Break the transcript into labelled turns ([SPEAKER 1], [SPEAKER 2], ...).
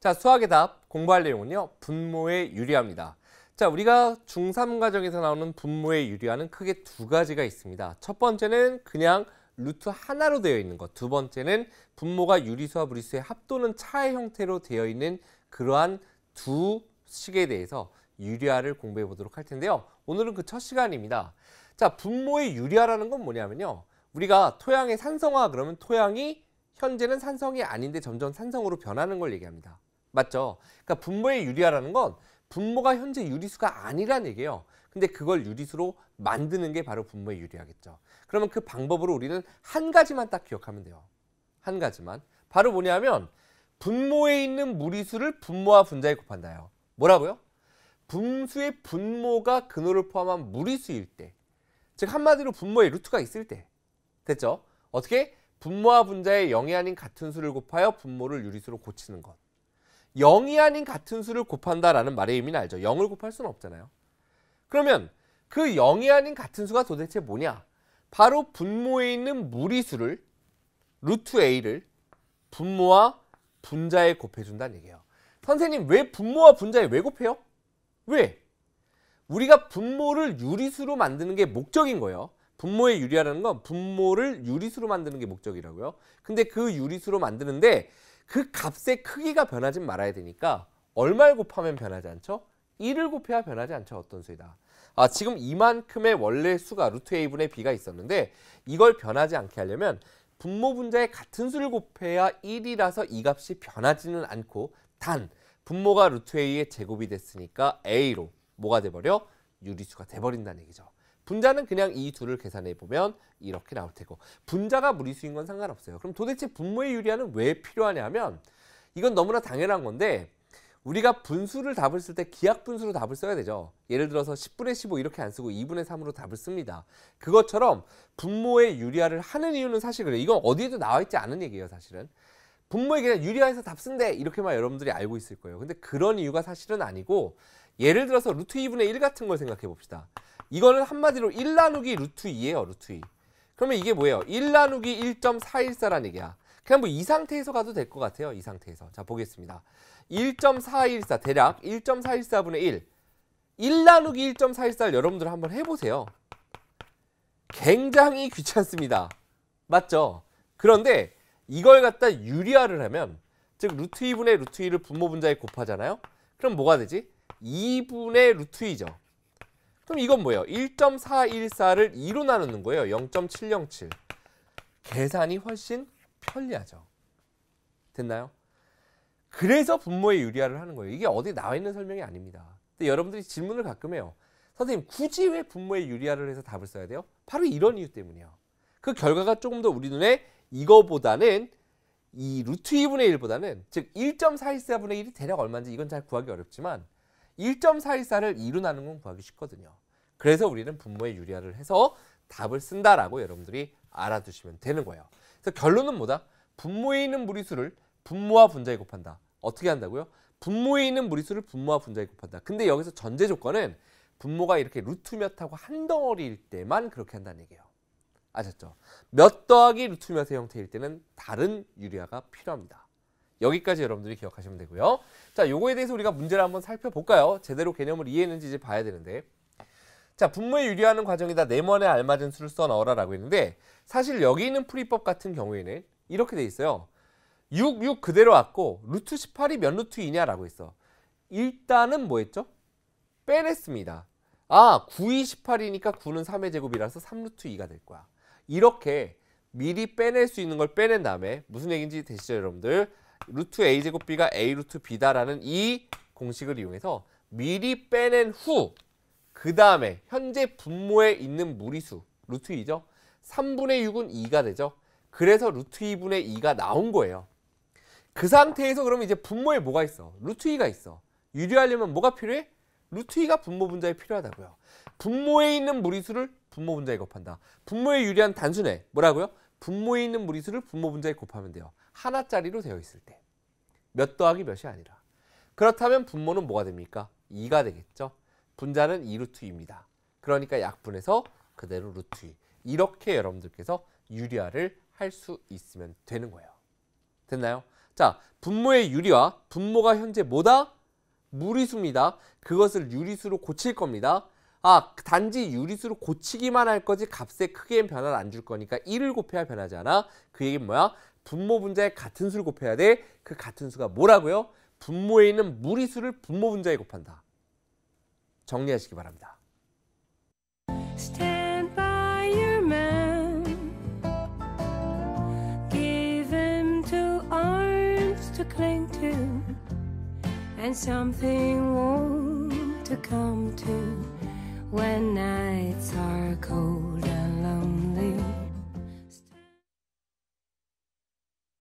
[SPEAKER 1] 자, 수학의 답 공부할 내용은요. 분모에 유리합니다. 자, 우리가 중3 과정에서 나오는 분모에 유리화는 크게 두 가지가 있습니다. 첫 번째는 그냥 루트 하나로 되어 있는 것. 두 번째는 분모가 유리수와 무리수의 합 또는 차의 형태로 되어 있는 그러한 두 식에 대해서 유리화를 공부해 보도록 할 텐데요. 오늘은 그 첫 시간입니다. 자, 분모의 유리화라는 건 뭐냐면요. 우리가 토양의 산성화 그러면 토양이 현재는 산성이 아닌데 점점 산성으로 변하는 걸 얘기합니다. 맞죠? 그러니까 분모에유리하라는건 분모가 현재 유리수가 아니라는 얘기예요. 근데 그걸 유리수로 만드는 게 바로 분모에유리하겠죠 그러면 그 방법으로 우리는 한 가지만 딱 기억하면 돼요. 한 가지만. 바로 뭐냐면 분모에 있는 무리수를 분모와 분자에 곱한다요. 뭐라고요? 분수의 분모가 근호를 포함한 무리수일 때. 즉 한마디로 분모에 루트가 있을 때. 됐죠? 어떻게? 분모와 분자의 영이 아닌 같은 수를 곱하여 분모를 유리수로 고치는 것. 0이 아닌 같은 수를 곱한다라는 말의 의미는 알죠. 0을 곱할 수는 없잖아요. 그러면 그 0이 아닌 같은 수가 도대체 뭐냐? 바로 분모에 있는 무리수를 루트 a를 분모와 분자에 곱해준다는 얘기예요. 선생님 왜 분모와 분자에 왜 곱해요? 왜? 우리가 분모를 유리수로 만드는 게 목적인 거예요. 분모에유리하라는건 분모를 유리수로 만드는 게 목적이라고요. 근데 그 유리수로 만드는데 그 값의 크기가 변하지 말아야 되니까 얼마를 곱하면 변하지 않죠? 1을 곱해야 변하지 않죠. 어떤 수이다. 아, 지금 이만큼의 원래 수가 루트 a분의 b가 있었는데 이걸 변하지 않게 하려면 분모 분자의 같은 수를 곱해야 1이라서 이 값이 변하지는 않고 단 분모가 루트 a의 제곱이 됐으니까 a로 뭐가 돼버려? 유리수가 돼버린다는 얘기죠. 분자는 그냥 이 둘을 계산해 보면 이렇게 나올 테고 분자가 무리수인 건 상관없어요. 그럼 도대체 분모의 유리화는 왜 필요하냐면 이건 너무나 당연한 건데 우리가 분수를 답을 쓸 때 기약 분수로 답을 써야 되죠. 예를 들어서 10분의 15 이렇게 안 쓰고 2분의 3으로 답을 씁니다. 그것처럼 분모의 유리화를 하는 이유는 사실 그래요. 이건 어디에도 나와 있지 않은 얘기예요, 사실은. 분모에 그냥 유리화해서 답 쓴대 이렇게만 여러분들이 알고 있을 거예요. 근데 그런 이유가 사실은 아니고 예를 들어서 루트 2분의 1 같은 걸 생각해 봅시다. 이거는 한마디로 1 나누기 루트 2예요. 루트 2. 그러면 이게 뭐예요? 1 나누기 1.414라는 얘기야. 그냥 뭐 이 상태에서 가도 될 것 같아요. 이 상태에서. 자, 보겠습니다. 1.414 대략 1.414분의 1. 1 나누기 1 4 1 4 여러분들 한번 해보세요. 굉장히 귀찮습니다. 맞죠? 그런데 이걸 갖다 유리화를 하면 즉 루트 2분의 루트 2를 분모 분자에 곱하잖아요. 그럼 뭐가 되지? 2분의 루트 2죠. 그럼 이건 뭐예요? 1.414를 2로 나누는 거예요. 0.707. 계산이 훨씬 편리하죠. 됐나요? 그래서 분모의 유리화를 하는 거예요. 이게 어디 나와 있는 설명이 아닙니다. 근데 여러분들이 질문을 가끔 해요. 선생님 굳이 왜 분모의 유리화를 해서 답을 써야 돼요? 바로 이런 이유 때문이에요. 그 결과가 조금 더 우리 눈에 이거보다는 이 루트 2분의 1보다는 즉 1.414분의 1이 대략 얼마인지 이건 잘 구하기 어렵지만 1.414를 2로 나누는 건 구하기 쉽거든요. 그래서 우리는 분모에 유리화를 해서 답을 쓴다라고 여러분들이 알아두시면 되는 거예요. 그래서 결론은 뭐다? 분모에 있는 무리수를 분모와 분자에 곱한다. 어떻게 한다고요? 분모에 있는 무리수를 분모와 분자에 곱한다. 근데 여기서 전제 조건은 분모가 이렇게 루트 몇하고 한 덩어리일 때만 그렇게 한다는 얘기예요. 아셨죠? 몇 더하기 루트 몇의 형태일 때는 다른 유리화가 필요합니다. 여기까지 여러분들이 기억하시면 되고요. 자, 요거에 대해서 우리가 문제를 한번 살펴볼까요? 제대로 개념을 이해했는지 이제 봐야 되는데. 자, 분모에 유리하는 과정이다. 네모에 알맞은 수를 써 넣어라라고 했는데 사실 여기 있는 풀이법 같은 경우에는 이렇게 돼 있어요. 6, 6 그대로 왔고 루트 18이 몇 루트이냐라고 했어. 일단은 뭐 했죠? 빼냈습니다. 아, 9 2, 18이니까 9는 3의 제곱이라서 3루트 2가 될 거야. 이렇게 미리 빼낼 수 있는 걸 빼낸 다음에 무슨 얘기인지 되시죠, 여러분들? 루트 a제곱 b가 a 루트 b다라는 이 공식을 이용해서 미리 빼낸 후 그 다음에 현재 분모에 있는 무리수 루트 2죠. 3분의 6은 2가 되죠. 그래서 루트 2분의 2가 나온 거예요. 그 상태에서 그러면 이제 분모에 뭐가 있어? 루트 2가 있어. 유리하려면 뭐가 필요해? 루트 2가 분모 분자에 필요하다고요. 분모에 있는 무리수를 분모 분자에 곱한다. 분모에 유리한 단순해. 뭐라고요? 분모에 있는 무리수를 분모 분자에 곱하면 돼요. 하나짜리로 되어 있을 때. 몇 더하기 몇이 아니라. 그렇다면 분모는 뭐가 됩니까? 2가 되겠죠. 분자는 2루트 2입니다. 그러니까 약분해서 그대로 루트 2. 이렇게 여러분들께서 유리화를 할 수 있으면 되는 거예요. 됐나요? 자, 분모의 유리화, 분모가 현재 뭐다? 무리수입니다. 그것을 유리수로 고칠 겁니다. 아 단지 유리수로 고치기만 할 거지 값에 크게 변화를 안 줄 거니까 1을 곱해야 변하지 않아. 그 얘기는 뭐야? 분모 분자의 같은 수를 곱해야 돼. 그 같은 수가 뭐라고요? 분모에 있는 무리수를 분모 분자에 곱한다. 정리하시기 바랍니다. and something warm to come to. when nights are cold and lonely.